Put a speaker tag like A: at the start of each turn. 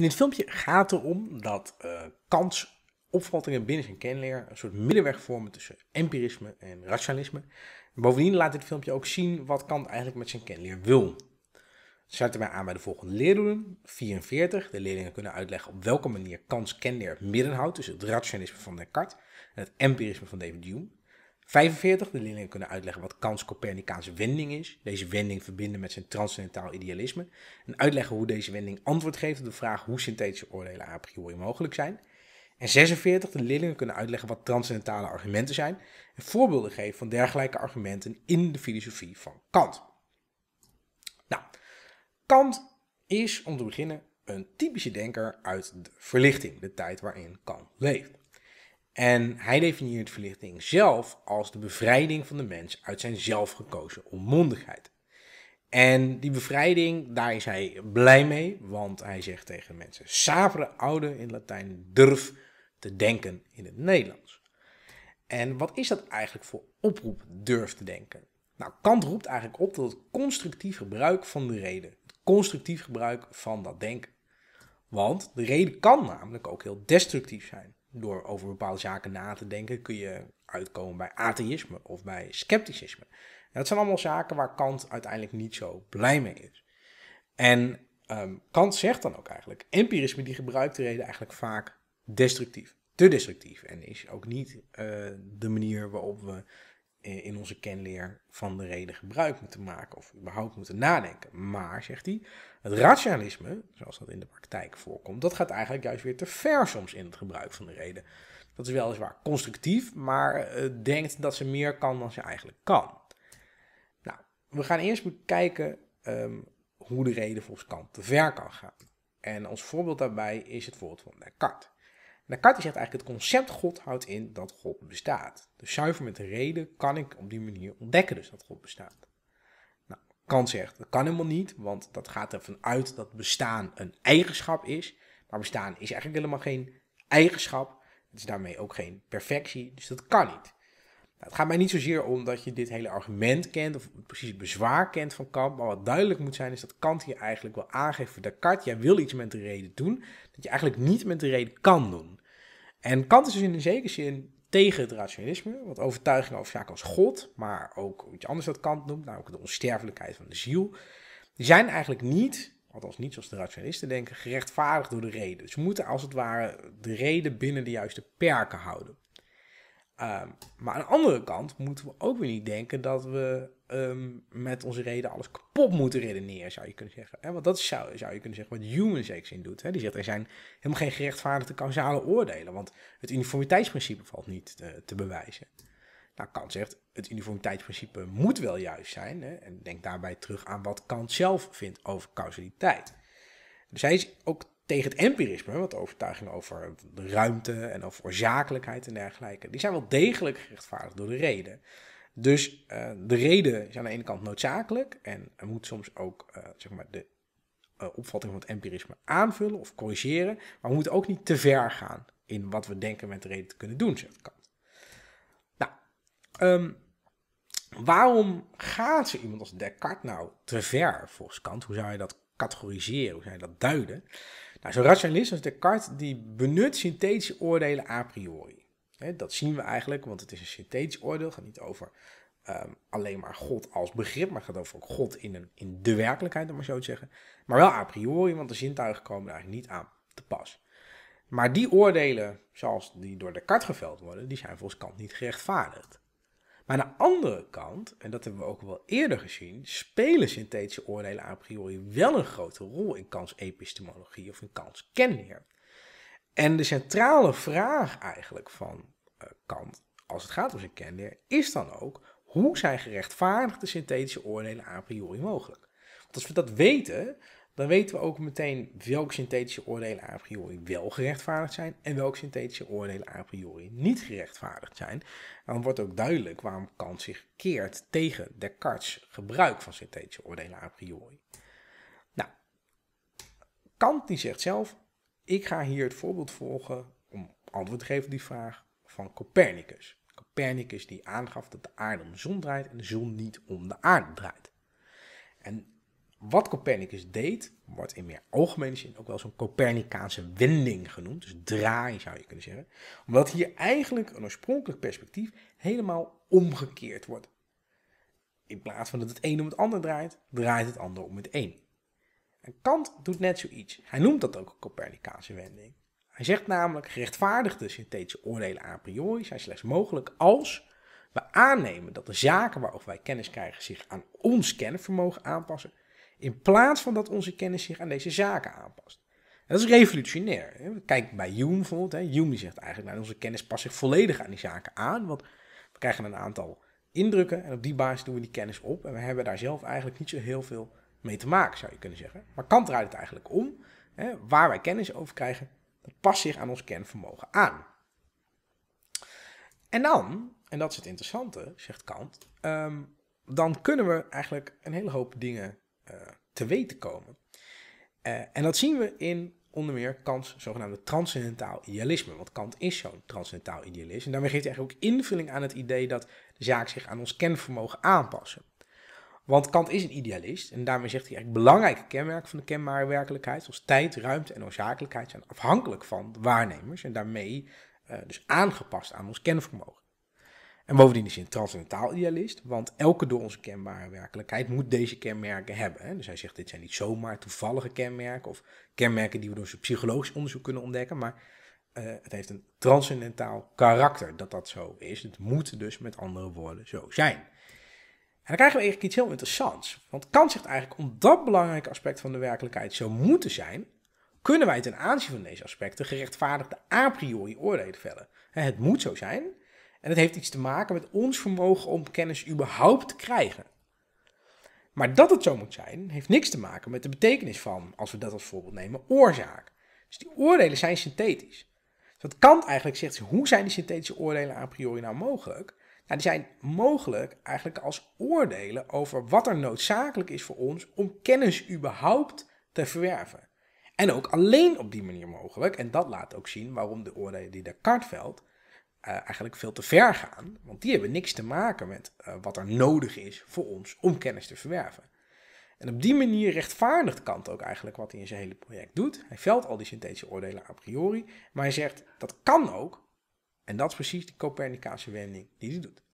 A: In dit filmpje gaat het erom dat uh, eh, Kants opvattingen binnen zijn kenleer een soort middenweg vormen tussen empirisme en rationalisme. bovendien laat dit filmpje ook zien wat Kant eigenlijk met zijn kenleer wil. Sluiten wij aan bij de volgende leerdoelen, 44. De leerlingen kunnen uitleggen op welke manier Kants kenleer het midden houdt tussen het rationalisme van Descartes en het empirisme van David Hume. 45, de leerlingen kunnen uitleggen wat Kants Copernicaanse wending is, deze wending verbinden met zijn transcendentaal idealisme, en uitleggen hoe deze wending antwoord geeft op de vraag hoe synthetische oordelen a priori mogelijk zijn. En 46, de leerlingen kunnen uitleggen wat transcendentale argumenten zijn en voorbeelden geven van dergelijke argumenten in de filosofie van Kant. Nou, Kant is om te beginnen een typische denker uit de verlichting, de tijd waarin Kant leeft. En hij definieert verlichting zelf als de bevrijding van de mens uit zijn zelfgekozen onmondigheid. En die bevrijding, daar is hij blij mee, want hij zegt tegen mensen: Sapere oude in Latijn, durf te denken in het Nederlands. En wat is dat eigenlijk voor oproep, durf te denken? Nou, Kant roept eigenlijk op tot het constructief gebruik van de reden, het constructief gebruik van dat denken. Want de reden kan namelijk ook heel destructief zijn door over bepaalde zaken na te denken, kun je uitkomen bij atheïsme of bij scepticisme. En dat zijn allemaal zaken waar Kant uiteindelijk niet zo blij mee is. En ehm, Kant zegt dan ook eigenlijk, empirisme die gebruikt de reden eigenlijk vaak destructief, te destructief. En is ook niet eh, de manier waarop we eh, in onze kenleer van de reden gebruik moeten maken of überhaupt moeten nadenken. Maar, zegt hij, het rationalisme, zoals dat in de praktijk voorkomt, dat gaat eigenlijk juist weer te ver soms in het gebruik van de reden. Dat is weliswaar constructief, maar uh, denkt dat ze meer kan dan ze eigenlijk kan. Nou, we gaan eerst bekijken um, ehm, hoe de reden volgens Kant te ver kan gaan. En ons voorbeeld daarbij is het voorbeeld van Descartes. Descartes zegt eigenlijk het concept God houdt in dat God bestaat. Dus zuiver met de reden kan ik op die manier ontdekken dus dat God bestaat. Nou, Kant zegt dat kan helemaal niet, want dat gaat ervan uit dat bestaan een eigenschap is. Maar bestaan is eigenlijk helemaal geen eigenschap. Het is daarmee ook geen perfectie, dus dat kan niet. Nou, het gaat mij niet zozeer om dat je dit hele argument kent of precies het bezwaar kent van Kant. Maar wat duidelijk moet zijn is dat Kant hier eigenlijk wel aangeeft voor Descartes. Jij wil iets met de reden doen dat je eigenlijk niet met de reden kan doen. En Kant is dus in een zekere zin tegen het rationalisme, wat overtuigingen over zaken als God, maar ook iets anders dat Kant noemt, namelijk de onsterfelijkheid van de ziel, die zijn eigenlijk niet, althans niet zoals de rationalisten denken, gerechtvaardigd door de reden. Dus we moeten als het ware de reden binnen de juiste perken houden. Ehm, maar aan de andere kant moeten we ook weer niet denken dat we ehm, met onze reden alles kapot moeten redeneren, zou je kunnen zeggen. Want dat zou, zou je kunnen zeggen wat Human in doet. Hè? Die zegt er zijn helemaal geen gerechtvaardigde causale oordelen, want het uniformiteitsprincipe valt niet te, bewijzen. Nou, Kant zegt het uniformiteitsprincipe moet wel juist zijn. Hè? En denk daarbij terug aan wat Kant zelf vindt over causaliteit. Dus hij is ook tegen het empirisme, wat overtuigingen over de ruimte en over zakelijkheid en dergelijke, die zijn wel degelijk gerechtvaardigd door de reden. Dus eh, de reden is aan de ene kant noodzakelijk en moet soms ook eh, zeg maar de eh, opvatting van het empirisme aanvullen of corrigeren, maar we moeten ook niet te ver gaan in wat we denken met de reden te kunnen doen, zegt Kant. Nou, ehm, waarom gaat zo iemand als Descartes nou te ver volgens Kant? Hoe zou je dat categoriseren, hoe zou je dat duiden? Nou, zo'n rationalist als Descartes die benut synthetische oordelen a priori. dat zien we eigenlijk, want het is een synthetisch oordeel. Het gaat niet over ehm, alleen maar God als begrip, maar het gaat over ook God in, een, in de werkelijkheid, om maar zo te zeggen. Maar wel a priori, want de zintuigen komen daar eigenlijk niet aan te pas. Maar die oordelen, zoals die door Descartes geveld worden, die zijn volgens Kant niet gerechtvaardigd. Maar aan de andere kant, en dat hebben we ook wel eerder gezien, spelen synthetische oordelen a priori wel een grote rol in epistemologie of in kanskenleer. En de centrale vraag eigenlijk van eh, Kant, als het gaat om zijn kenleer, is dan ook hoe zijn gerechtvaardigde synthetische oordelen a priori mogelijk? Want als we dat weten, dan weten we ook meteen welke synthetische oordelen a priori wel gerechtvaardigd zijn en welke synthetische oordelen a priori niet gerechtvaardigd zijn. En dan wordt ook duidelijk waarom Kant zich keert tegen Descartes' gebruik van synthetische oordelen a priori. Nou, Kant die zegt zelf, ik ga hier het voorbeeld volgen om antwoord te geven op die vraag van Copernicus. Copernicus die aangaf dat de aarde om de zon draait en de zon niet om de aarde draait. En wat Copernicus deed, wordt in meer algemene zin ook wel zo'n Copernicaanse wending genoemd. Dus draai zou je kunnen zeggen. Omdat hier eigenlijk een oorspronkelijk perspectief helemaal omgekeerd wordt. In plaats van dat het een om het ander draait, draait het ander om het een. En Kant doet net zoiets. Hij noemt dat ook een Copernicaanse wending. Hij zegt namelijk gerechtvaardigde synthetische oordelen a priori zijn slechts mogelijk als we aannemen dat de zaken waarover wij kennis krijgen zich aan ons kennenvermogen aanpassen in plaats van dat onze kennis zich aan deze zaken aanpast. dat is revolutionair. Kijk bij Hume bijvoorbeeld. Hè. Hume zegt eigenlijk, nou, onze kennis past zich volledig aan die zaken aan. Want we krijgen een aantal indrukken en op die basis doen we die kennis op. En we hebben daar zelf eigenlijk niet zo heel veel mee te maken, zou je kunnen zeggen. Maar Kant draait het eigenlijk om. Hè, waar wij kennis over krijgen, dat past zich aan ons kernvermogen aan. En dan, en dat is het interessante, zegt Kant, ehm, dan kunnen we eigenlijk een hele hoop dingen eh, te weten komen. Eh, en dat zien we in onder meer Kant's zogenaamde transcendentaal idealisme. Want Kant is zo'n transcendentaal idealist. En daarmee geeft hij eigenlijk ook invulling aan het idee dat de zaak zich aan ons kenvermogen aanpassen. Want Kant is een idealist en daarmee zegt hij eigenlijk belangrijke kenmerken van de kenbare werkelijkheid, zoals tijd, ruimte en oorzakelijkheid, zijn afhankelijk van de waarnemers en daarmee eh, dus aangepast aan ons kenvermogen. En bovendien is hij een transcendentaal idealist, want elke door ons kenbare werkelijkheid moet deze kenmerken hebben. Dus hij zegt, dit zijn niet zomaar toevallige kenmerken of kenmerken die we door zijn psychologisch onderzoek kunnen ontdekken, maar eh, het heeft een transcendentaal karakter dat dat zo is. Het moet dus met andere woorden zo zijn. En dan krijgen we eigenlijk iets heel interessants. Want Kant zegt eigenlijk, omdat belangrijke aspect van de werkelijkheid zo moeten zijn, kunnen wij ten aanzien van deze aspecten gerechtvaardigde a priori oordelen vellen. Het moet zo zijn, en dat heeft iets te maken met ons vermogen om kennis überhaupt te krijgen. Maar dat het zo moet zijn, heeft niks te maken met de betekenis van, als we dat als voorbeeld nemen, oorzaak. Dus die oordelen zijn synthetisch. Dus wat Kant eigenlijk zegt, hoe zijn die synthetische oordelen a priori nou mogelijk? Nou, die zijn mogelijk eigenlijk als oordelen over wat er noodzakelijk is voor ons om kennis überhaupt te verwerven. En ook alleen op die manier mogelijk, en dat laat ook zien waarom de oordelen die Descartes veldt, eh, eigenlijk veel te ver gaan. Want die hebben niks te maken met eh, wat er nodig is voor ons om kennis te verwerven. En op die manier rechtvaardigt Kant ook eigenlijk wat hij in zijn hele project doet. Hij velt al die synthetische oordelen a priori, maar hij zegt dat kan ook. En dat is precies de Copernicaanse wending die hij doet.